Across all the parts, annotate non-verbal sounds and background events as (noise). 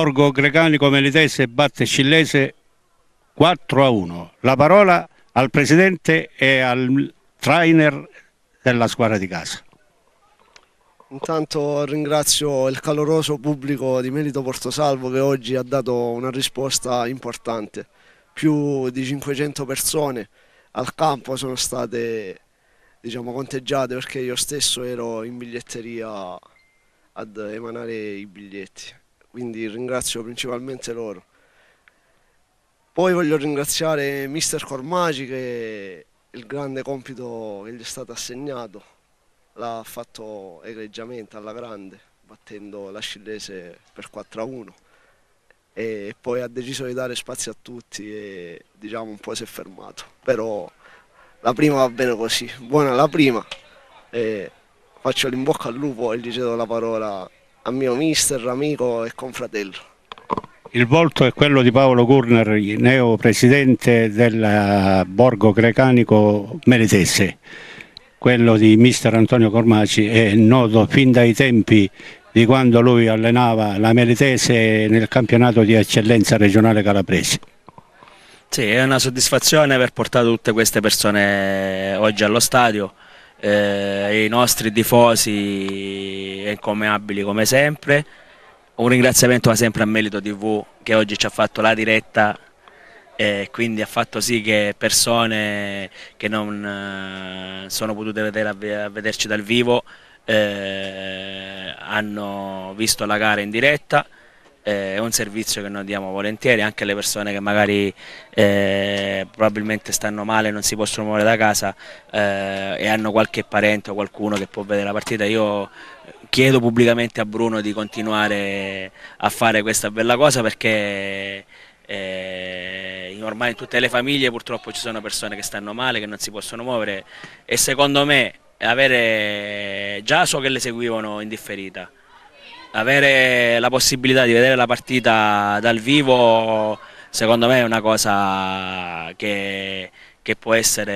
Borgo Grecanico Melitese batte Scillese 4 a 1. La parola al presidente e al trainer della squadra di casa. Intanto ringrazio il caloroso pubblico di Merito Portosalvo che oggi ha dato una risposta importante. Più di 500 persone al campo sono state diciamo, conteggiate perché io stesso ero in biglietteria ad emanare i biglietti quindi ringrazio principalmente loro. Poi voglio ringraziare Mister Cormagi che il grande compito che gli è stato assegnato l'ha fatto egregiamente alla grande, battendo la Scillese per 4-1 a e poi ha deciso di dare spazio a tutti e diciamo un po' si è fermato, però la prima va bene così, buona la prima e faccio l'imbocca al lupo e gli cedo la parola a mio mister, amico e confratello. Il volto è quello di Paolo Gurner, neo presidente del eh, Borgo Grecanico Meretese. Quello di mister Antonio Cormaci è noto fin dai tempi di quando lui allenava la Meretese nel campionato di eccellenza regionale calabrese. Sì, è una soddisfazione aver portato tutte queste persone oggi allo stadio, eh, i nostri tifosi e incommeabili come sempre. Un ringraziamento sempre a Melito TV che oggi ci ha fatto la diretta e quindi ha fatto sì che persone che non eh, sono potute vedere vederci dal vivo eh, hanno visto la gara in diretta eh, è un servizio che noi diamo volentieri anche alle persone che magari eh, probabilmente stanno male non si possono muovere da casa eh, e hanno qualche parente o qualcuno che può vedere la partita io chiedo pubblicamente a Bruno di continuare a fare questa bella cosa perché eh, ormai in tutte le famiglie purtroppo ci sono persone che stanno male, che non si possono muovere e secondo me avere già so che le seguivano in differita, avere la possibilità di vedere la partita dal vivo secondo me è una cosa che che può essere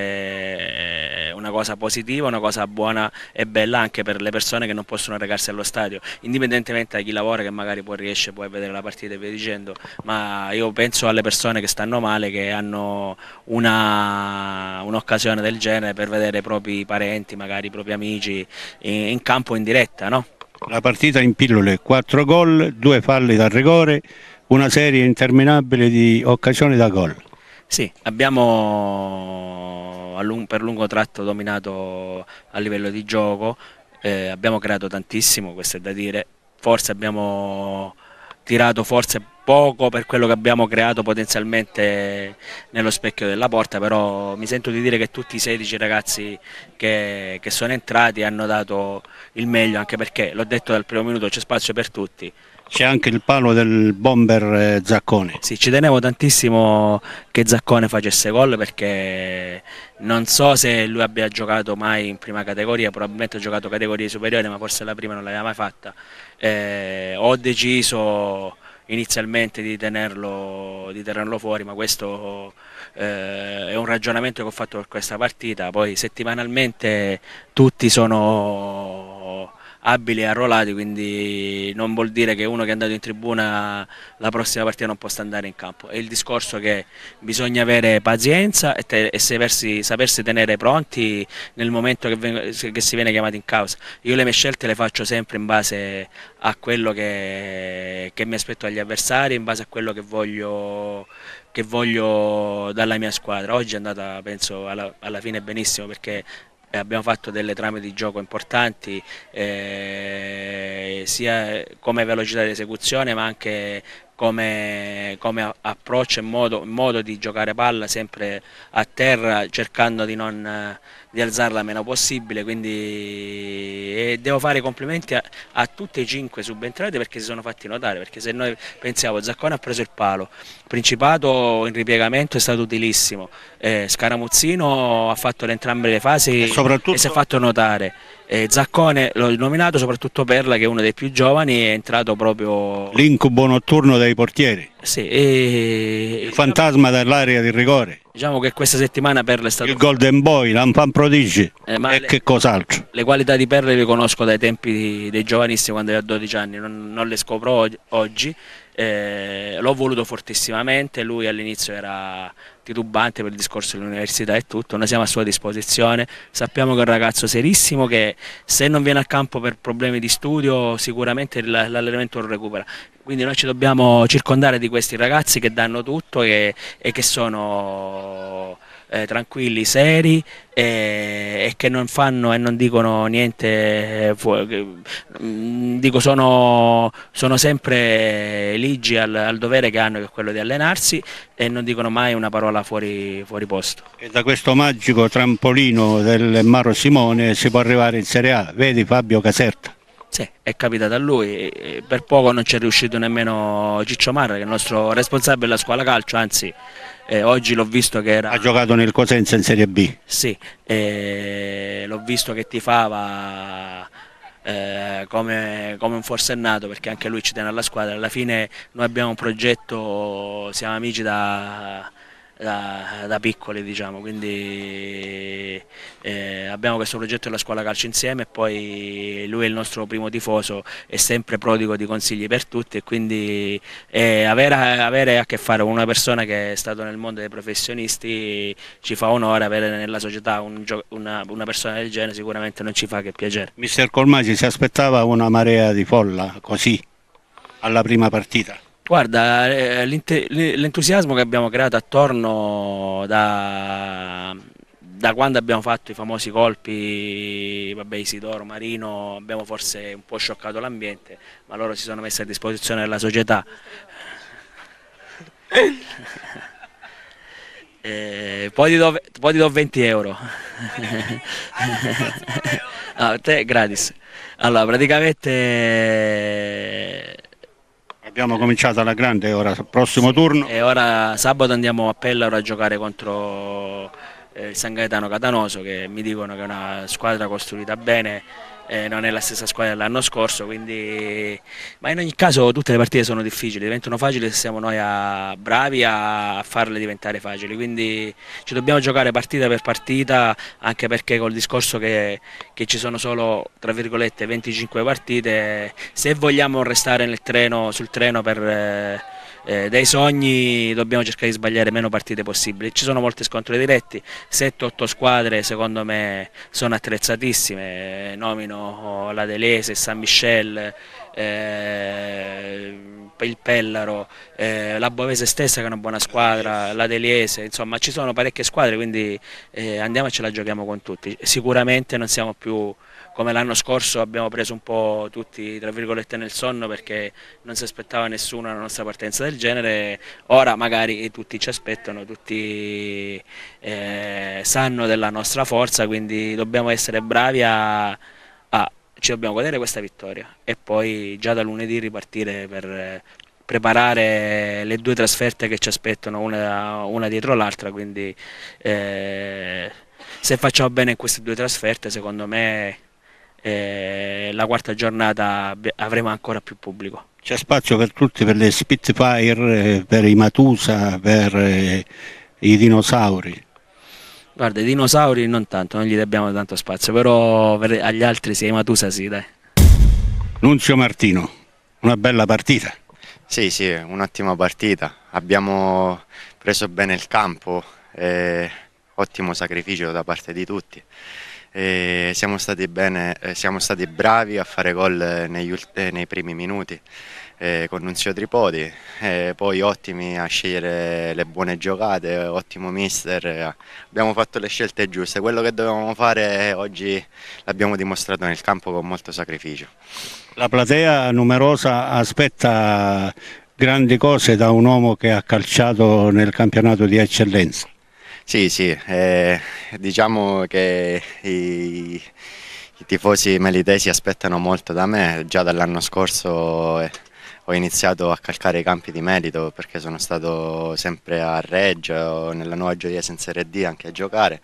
eh, una cosa positiva, una cosa buona e bella anche per le persone che non possono recarsi allo stadio, indipendentemente da chi lavora che magari poi riesce poi a vedere la partita e via dicendo, ma io penso alle persone che stanno male, che hanno un'occasione un del genere per vedere i propri parenti, magari i propri amici in, in campo in diretta. No? La partita in pillole, 4 gol, 2 falli dal rigore, una serie interminabile di occasioni da gol. Sì, abbiamo per lungo tratto dominato a livello di gioco, eh, abbiamo creato tantissimo, questo è da dire, forse abbiamo tirato forse poco per quello che abbiamo creato potenzialmente nello specchio della porta, però mi sento di dire che tutti i 16 ragazzi che, che sono entrati hanno dato il meglio, anche perché l'ho detto dal primo minuto c'è spazio per tutti, c'è anche il palo del bomber eh, Zaccone. Sì, ci tenevo tantissimo che Zaccone facesse gol perché non so se lui abbia giocato mai in prima categoria, probabilmente ha giocato categorie superiori, ma forse la prima non l'aveva mai fatta. Eh, ho deciso inizialmente di tenerlo, di tenerlo fuori, ma questo eh, è un ragionamento che ho fatto per questa partita. Poi settimanalmente tutti sono abili e arruolati, quindi non vuol dire che uno che è andato in tribuna la prossima partita non possa andare in campo. È il discorso che bisogna avere pazienza e, te, e sapersi, sapersi, tenere pronti nel momento che, vengo, che, si viene chiamati in causa. Io le mie scelte le faccio sempre in base a quello che, che mi aspetto agli avversari, in base a quello che voglio che voglio dalla mia squadra. Oggi è andata, penso, alla, alla fine benissimo perché eh, abbiamo fatto delle trame di gioco importanti eh, sia come velocità di esecuzione ma anche come, come approccio e modo, modo, di giocare palla sempre a terra cercando di non di alzarla meno possibile, quindi devo fare complimenti a, a tutte e cinque subentrate perché si sono fatti notare, perché se noi pensiamo Zaccone ha preso il palo, Principato in ripiegamento è stato utilissimo, eh, Scaramuzzino ha fatto le entrambe le fasi e, soprattutto... e si è fatto notare. Eh, Zaccone l'ho nominato soprattutto Perla che è uno dei più giovani, è entrato proprio... L'incubo notturno dei portieri sì, e... Fantasma dell'area di rigore. Diciamo che questa settimana Perle è stato... Il Golden Boy, l'Anfan Prodigy eh, e le... che cos'altro. Le qualità di Perle le conosco dai tempi dei giovanissimi quando avevo 12 anni, non, non le scopro oggi. Eh, l'ho voluto fortissimamente, lui all'inizio era titubante per il discorso dell'università e tutto, noi siamo a sua disposizione, sappiamo che è un ragazzo serissimo che se non viene a campo per problemi di studio sicuramente l'allenamento lo recupera quindi noi ci dobbiamo circondare di questi ragazzi che danno tutto e, e che sono eh, tranquilli, seri e, e, che non fanno e non dicono niente, eh, mm, dico sono, sono sempre ligi al, al, dovere che hanno che è quello di allenarsi e non dicono mai una parola fuori, fuori posto. E da questo magico trampolino del Maro Simone si può arrivare in Serie A, vedi Fabio Caserta. Sì, è capitato a lui, per poco non ci è riuscito nemmeno Ciccio Marra che è il nostro responsabile della scuola calcio, anzi eh, oggi l'ho visto che era... Ha giocato nel Cosenza in Serie B? Sì, eh, l'ho visto che tifava eh, come, come, un forsennato perché anche lui ci tiene alla squadra, alla fine noi abbiamo un progetto, siamo amici da da, da piccoli diciamo quindi eh, abbiamo questo progetto della scuola calcio insieme e poi lui è il nostro primo tifoso è sempre prodigo di consigli per tutti e quindi eh, avere, avere, a che fare con una persona che è stata nel mondo dei professionisti ci fa onore avere nella società un, una, una, persona del genere sicuramente non ci fa che piacere Mister Colmagi si aspettava una marea di folla così alla prima partita Guarda, eh, l'entusiasmo che abbiamo creato attorno da, da, quando abbiamo fatto i famosi colpi, vabbè Isidoro, Marino, abbiamo forse un po' scioccato l'ambiente, ma loro si sono messi a disposizione della società. (laughs) Eh, poi, ti do, poi, ti do, 20 euro. no, (laughs) ah, te gratis. Allora, praticamente Abbiamo cominciato alla grande, ora prossimo sì, turno. E ora sabato andiamo a Pellaro a giocare contro eh, il San Gaetano Catanoso che mi dicono che è una squadra costruita bene eh, non è la stessa squadra dell'anno scorso, quindi... ma in ogni caso tutte le partite sono difficili, diventano facili se siamo noi a... bravi a farle diventare facili, quindi ci dobbiamo giocare partita per partita, anche perché col discorso che, che ci sono solo 25 partite, se vogliamo restare treno, sul treno per... Eh eh, dai sogni dobbiamo cercare di sbagliare meno partite possibili. Ci sono molti scontri diretti, 7-8 squadre secondo me sono attrezzatissime, nomino la Delese, San Michel, eh, il Pellaro, eh, la Bovese stessa che è una buona squadra, la Deliese, insomma ci sono parecchie squadre quindi eh, andiamo e ce la giochiamo con tutti. Sicuramente non siamo più come l'anno scorso abbiamo preso un po' tutti tra virgolette nel sonno perché non si aspettava nessuno una nostra partenza del genere, ora magari tutti ci aspettano, tutti eh, sanno della nostra forza, quindi dobbiamo essere bravi a, a ci dobbiamo godere questa vittoria e poi già da lunedì ripartire per preparare le due trasferte che ci aspettano una, una dietro l'altra, quindi eh, se facciamo bene in queste due trasferte secondo me eh, la quarta giornata avremo ancora più pubblico. C'è spazio per tutti, per le Spitfire, per i Matusa, per eh, i dinosauri. Guarda, i dinosauri non tanto, non gli dobbiamo tanto spazio, però agli altri sì, ai Matusa sì, dai. Nunzio Martino, una bella partita. Sì, sì, un'ottima partita. Abbiamo preso bene il campo, eh, ottimo sacrificio da parte di tutti e siamo stati bene, siamo stati bravi a fare gol negli, eh, nei primi minuti eh, con Nunzio Tripodi, eh, poi ottimi a scegliere le buone giocate, ottimo mister, abbiamo fatto le scelte giuste, quello che dovevamo fare eh, oggi l'abbiamo dimostrato nel campo con molto sacrificio. La platea numerosa aspetta grandi cose da un uomo che ha calciato nel campionato di eccellenza. Sì, sì, eh, diciamo che i, i, tifosi melitesi aspettano molto da me, già dall'anno scorso eh, ho iniziato a calcare i campi di merito perché sono stato sempre a Reggio, nella Nuova Gioiese senza RD anche a giocare.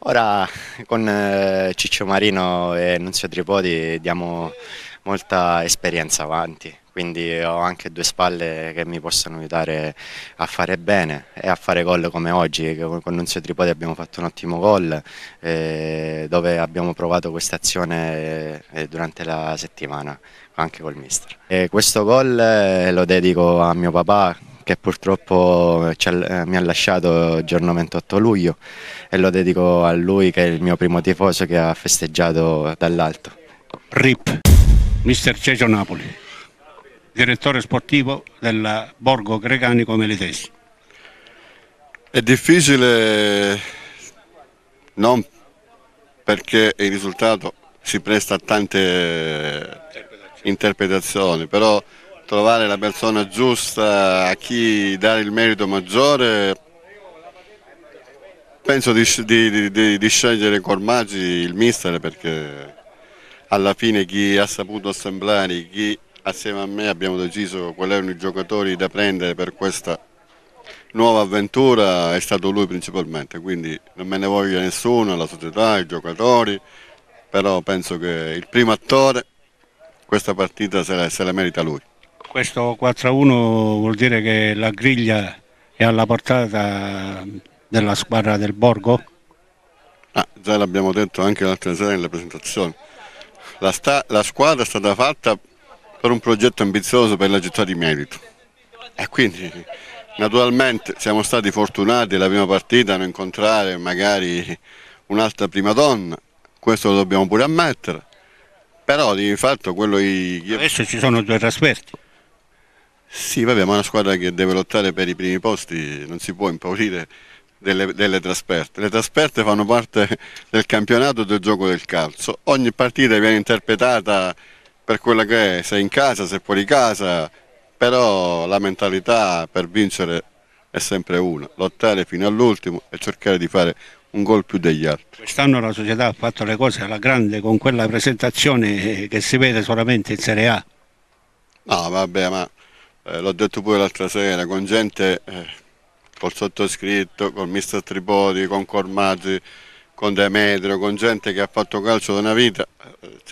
Ora con eh, Ciccio Marino e Nunzio Tripodi diamo molta esperienza avanti quindi ho anche due spalle che mi possono aiutare a fare bene e a fare gol come oggi, con Nunzio Tripodi abbiamo fatto un ottimo gol eh, dove abbiamo provato questa azione eh, durante la settimana anche col mister. E questo gol eh, lo dedico a mio papà che purtroppo eh, eh, mi ha lasciato il giorno 28 luglio e lo dedico a lui che è il mio primo tifoso che ha festeggiato dall'alto. RIP, mister Cesio Napoli direttore sportivo del Borgo Greganico Melitesi. È difficile non perché il risultato si presta a tante interpretazioni, però trovare la persona giusta a chi dare il merito maggiore penso di, di, di, di scegliere Cormaggi il mister perché alla fine chi ha saputo assemblare, chi assieme a me abbiamo deciso quali erano i giocatori da prendere per questa nuova avventura, è stato lui principalmente, quindi non me ne voglia nessuno, la società, i giocatori, però penso che il primo attore questa partita se la, se la merita lui. Questo 4-1 vuol dire che la griglia è alla portata della squadra del Borgo? Ah, già l'abbiamo detto anche l'altra sera nella presentazione. La, sta, la squadra è stata fatta per un progetto ambizioso per la città di merito. E quindi naturalmente siamo stati fortunati la prima partita a non incontrare magari un'altra prima donna, questo lo dobbiamo pure ammettere, però di fatto quello... Io... Adesso ci sono due trasferti. Sì, vabbè, ma una squadra che deve lottare per i primi posti non si può impaurire delle, delle, trasperte. Le trasperte fanno parte del campionato e del gioco del calcio. Ogni partita viene interpretata per quella che è, sei in casa, sei fuori casa, però la mentalità per vincere è sempre una, lottare fino all'ultimo e cercare di fare un gol più degli altri. Quest'anno la società ha fatto le cose alla grande con quella presentazione che si vede solamente in Serie A. No, vabbè, ma eh, l'ho detto pure l'altra sera, con gente eh, col sottoscritto, col mister Tripodi, con Cormaggi, con Demetrio, con gente che ha fatto calcio da una vita,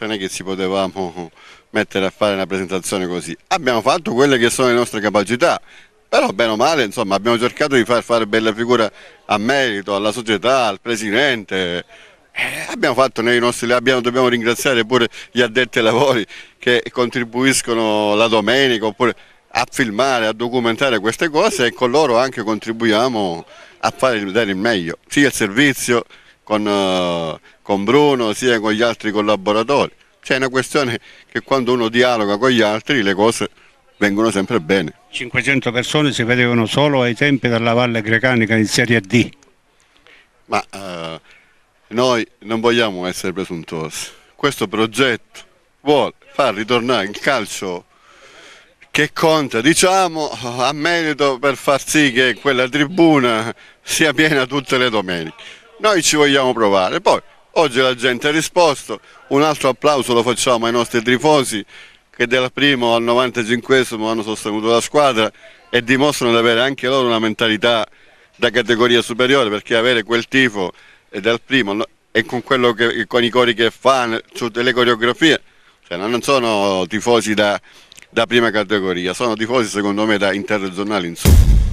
non è che ci potevamo mettere a fare una presentazione così. Abbiamo fatto quelle che sono le nostre capacità, però bene o male insomma, abbiamo cercato di far fare bella figura a merito, alla società, al presidente. Eh, abbiamo fatto nei nostri abbiamo, dobbiamo ringraziare pure gli addetti ai lavori che contribuiscono la domenica oppure a filmare, a documentare queste cose e con loro anche contribuiamo a fare, dare il meglio, sia il servizio con, eh, con Bruno sia con gli altri collaboratori. C'è una questione che quando uno dialoga con gli altri le cose vengono sempre bene. 500 persone si vedevano solo ai tempi della Valle Grecanica in Serie D. Ma eh, noi non vogliamo essere presuntuosi. Questo progetto vuole far ritornare il calcio che conta, diciamo, a merito per far sì che quella tribuna sia piena tutte le domeniche. Noi ci vogliamo provare. Poi oggi la gente ha risposto, un altro applauso lo facciamo ai nostri tifosi che dal primo al 95 hanno sostenuto la squadra e dimostrano di avere anche loro una mentalità da categoria superiore perché avere quel tifo dal primo e con, che, con i cori che fanno, su delle coreografie, cioè non sono tifosi da, da prima categoria, sono tifosi secondo me da interregionali in